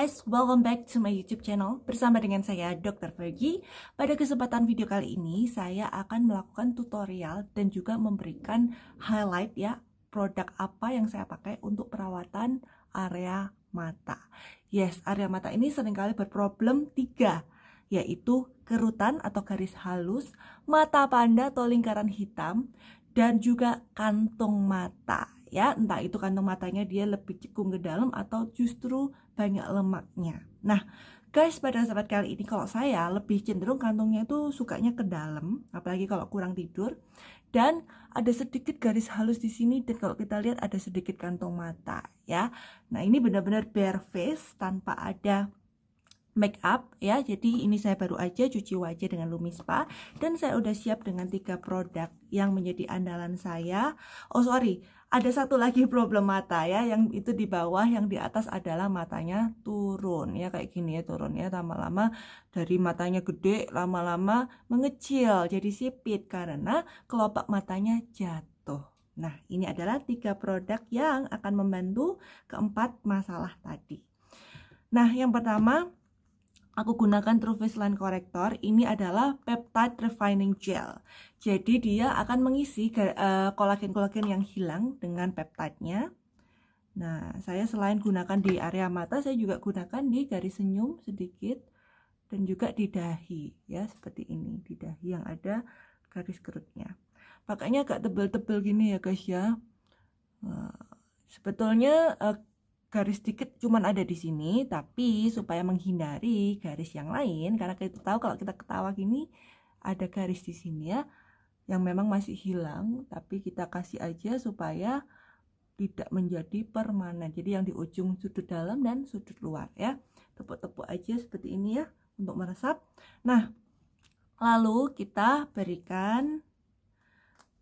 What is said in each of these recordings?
guys, welcome back to my YouTube channel bersama dengan saya Dr. Fergie. Pada kesempatan video kali ini saya akan melakukan tutorial dan juga memberikan highlight ya produk apa yang saya pakai untuk perawatan area mata. Yes, area mata ini seringkali berproblem 3 yaitu kerutan atau garis halus, mata panda atau lingkaran hitam, dan juga kantung mata ya entah itu kantong matanya dia lebih cekung ke dalam atau justru banyak lemaknya nah Guys, pada saat kali ini kalau saya lebih cenderung kantongnya itu sukanya ke dalam, apalagi kalau kurang tidur. Dan ada sedikit garis halus di sini dan kalau kita lihat ada sedikit kantong mata ya. Nah, ini benar-benar bare face tanpa ada make up ya. Jadi ini saya baru aja cuci wajah dengan Lumispa dan saya udah siap dengan tiga produk yang menjadi andalan saya. Oh sorry, ada satu lagi problem mata ya yang itu di bawah yang di atas adalah matanya turun ya kayak gini ya turun ya lama-lama dari matanya gede lama-lama mengecil jadi sipit karena kelopak matanya jatuh nah ini adalah tiga produk yang akan membantu keempat masalah tadi nah yang pertama aku gunakan Face Line Corrector ini adalah peptide refining gel. Jadi dia akan mengisi eh, kolagen-kolagen yang hilang dengan peptidenya. Nah, saya selain gunakan di area mata, saya juga gunakan di garis senyum sedikit dan juga di dahi ya seperti ini di dahi yang ada garis kerutnya. Pakainya agak tebel-tebel gini ya guys ya. Eh, sebetulnya eh, garis sedikit cuman ada di sini tapi supaya menghindari garis yang lain karena kita tahu kalau kita ketawa gini ada garis di sini ya yang memang masih hilang tapi kita kasih aja supaya tidak menjadi permanen jadi yang di ujung sudut dalam dan sudut luar ya tepuk-tepuk aja seperti ini ya untuk meresap nah lalu kita berikan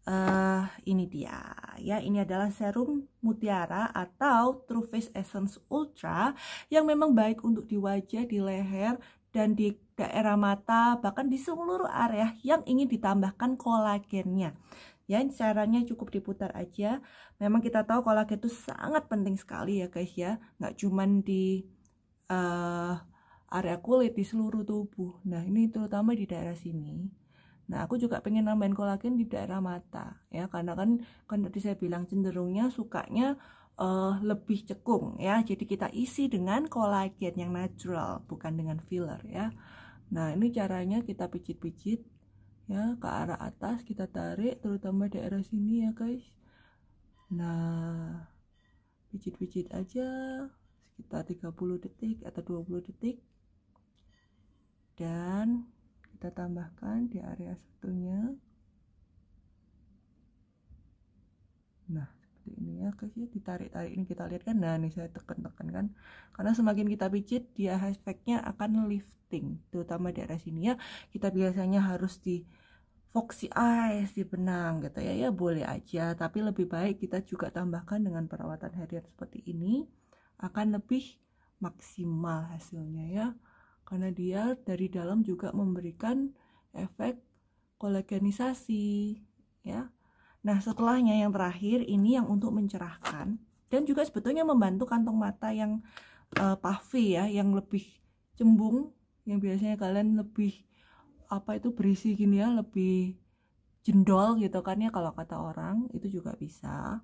uh, ini dia ya ini adalah serum mutiara atau True Face Essence Ultra yang memang baik untuk di wajah, di leher dan di daerah mata bahkan di seluruh area yang ingin ditambahkan kolagennya ya caranya cukup diputar aja memang kita tahu kolagen itu sangat penting sekali ya guys ya nggak cuman di uh, area kulit di seluruh tubuh nah ini terutama di daerah sini Nah, aku juga pengen nambahin kolagen di daerah mata ya, karena kan kan tadi saya bilang cenderungnya sukanya uh, lebih cekung ya. Jadi kita isi dengan kolagen yang natural, bukan dengan filler ya. Nah, ini caranya kita pijit-pijit ya ke arah atas, kita tarik terutama daerah sini ya, guys. Nah, pijit-pijit aja sekitar 30 detik atau 20 detik. Dan kita tambahkan di area satunya nah seperti ini ya kasih ya. ditarik-tarik ini kita lihat kan nah ini saya tekan-tekan kan karena semakin kita pijit dia efeknya akan lifting terutama di area sini ya kita biasanya harus di foxy eyes di benang gitu ya ya boleh aja tapi lebih baik kita juga tambahkan dengan perawatan harian seperti ini akan lebih maksimal hasilnya ya karena dia dari dalam juga memberikan efek kolagenisasi ya. Nah, setelahnya yang terakhir ini yang untuk mencerahkan dan juga sebetulnya membantu kantong mata yang uh, eh, puffy ya, yang lebih cembung yang biasanya kalian lebih apa itu berisi gini ya, lebih jendol gitu kan ya kalau kata orang itu juga bisa.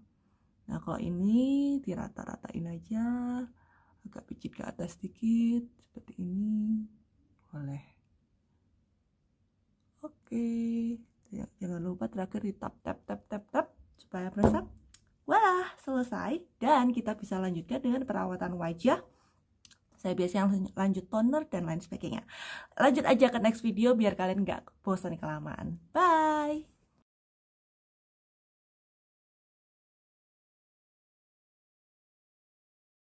Nah, kalau ini dirata-ratain aja agak pijit ke atas sedikit seperti ini boleh oke okay. jangan lupa terakhir di tap tap tap tap tap supaya meresap wah selesai dan kita bisa lanjutkan dengan perawatan wajah saya biasanya lanjut toner dan lain sebagainya lanjut aja ke next video biar kalian nggak bosan kelamaan bye